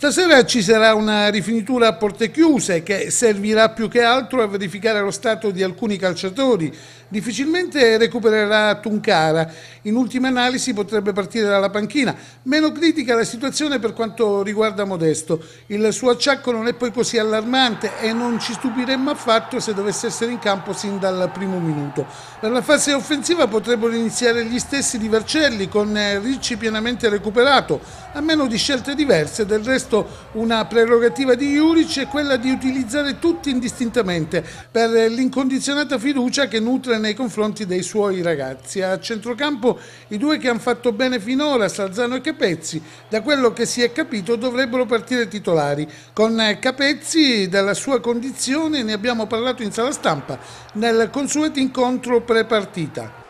Stasera ci sarà una rifinitura a porte chiuse che servirà più che altro a verificare lo stato di alcuni calciatori. Difficilmente recupererà Tuncara, in ultima analisi potrebbe partire dalla panchina. Meno critica la situazione per quanto riguarda Modesto. Il suo acciacco non è poi così allarmante e non ci stupiremmo affatto se dovesse essere in campo sin dal primo minuto. Per la fase offensiva potrebbero iniziare gli stessi di Vercelli con Ricci pienamente recuperato, a meno di scelte diverse del resto questo una prerogativa di Juric è quella di utilizzare tutti indistintamente per l'incondizionata fiducia che nutre nei confronti dei suoi ragazzi. A centrocampo i due che hanno fatto bene finora, Salzano e Capezzi, da quello che si è capito dovrebbero partire titolari. Con Capezzi dalla sua condizione ne abbiamo parlato in sala stampa nel consueto incontro pre-partita.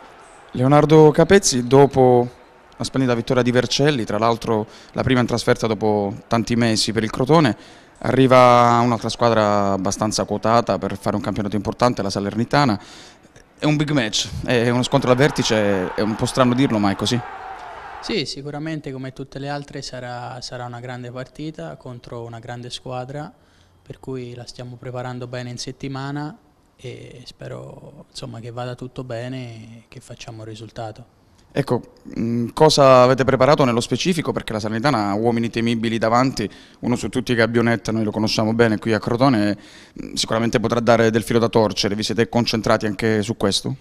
Leonardo Capezzi dopo una splendida vittoria di Vercelli, tra l'altro la prima in trasferta dopo tanti mesi per il Crotone. Arriva un'altra squadra abbastanza quotata per fare un campionato importante, la Salernitana. È un big match, è uno scontro al vertice, è un po' strano dirlo ma è così. Sì, sicuramente come tutte le altre sarà, sarà una grande partita contro una grande squadra per cui la stiamo preparando bene in settimana e spero insomma, che vada tutto bene e che facciamo il risultato. Ecco, mm, cosa avete preparato nello specifico? Perché la Salernitana ha uomini temibili davanti, uno su tutti Gabbionetta, noi lo conosciamo bene qui a Crotone, mm, sicuramente potrà dare del filo da torcere, vi siete concentrati anche su questo?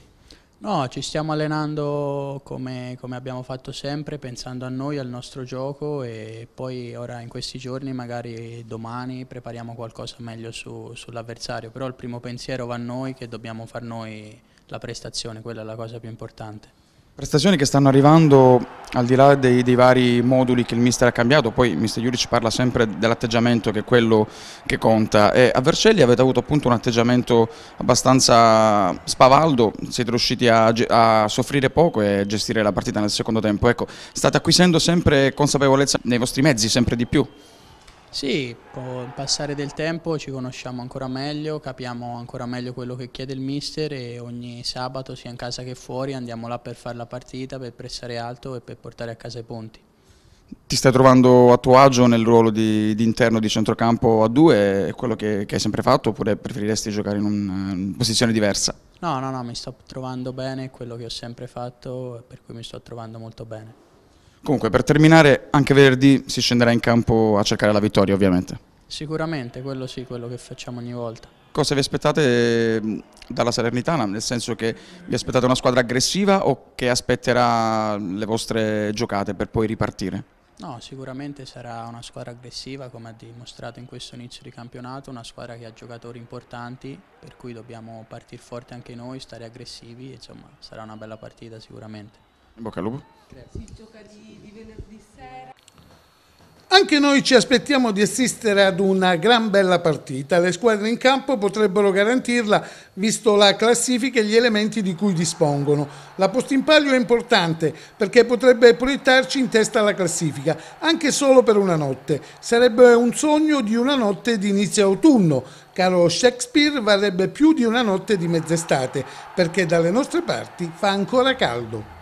No, ci stiamo allenando come, come abbiamo fatto sempre, pensando a noi, al nostro gioco e poi ora in questi giorni, magari domani, prepariamo qualcosa meglio su, sull'avversario, però il primo pensiero va a noi che dobbiamo far noi la prestazione, quella è la cosa più importante. Prestazioni che stanno arrivando al di là dei, dei, vari moduli che il mister ha cambiato, poi il mister Juric parla sempre dell'atteggiamento che è quello che conta e a Vercelli avete avuto appunto un atteggiamento abbastanza spavaldo, siete riusciti a, a soffrire poco e gestire la partita nel secondo tempo, ecco, state acquisendo sempre consapevolezza nei vostri mezzi, sempre di più. Sì, col passare del tempo ci conosciamo ancora meglio, capiamo ancora meglio quello che chiede il mister e ogni sabato sia in casa che fuori andiamo là per fare la partita, per pressare alto e per portare a casa i punti. Ti stai trovando a tuo agio nel ruolo di, di interno di centrocampo a due, è quello che, che, hai sempre fatto oppure preferiresti giocare in, un, in una posizione diversa? No, no, no, mi sto trovando bene, è quello che ho sempre fatto per cui mi sto trovando molto bene. Comunque, per terminare, anche venerdì si scenderà in campo a cercare la vittoria, ovviamente. Sicuramente, quello sì, quello che facciamo ogni volta. Cosa vi aspettate mm, dalla Salernitana? Nel senso che vi aspettate una squadra aggressiva o che aspetterà le vostre giocate per poi ripartire? No, sicuramente sarà una squadra aggressiva come ha dimostrato in questo inizio di campionato, una squadra che ha giocatori importanti per cui dobbiamo partire forte anche noi, stare aggressivi, insomma sarà una bella partita sicuramente. In bocca al lupo. Si gioca di, di venerdì sera. Anche noi ci aspettiamo di assistere ad una gran bella partita. Le squadre in campo potrebbero garantirla, visto la classifica e gli elementi di cui dispongono. La posta in palio è importante perché potrebbe proiettarci in testa alla classifica, anche solo per una notte. Sarebbe un sogno di una notte di inizio autunno. Caro Shakespeare, varrebbe più di una notte di mezz'estate, perché dalle nostre parti fa ancora caldo.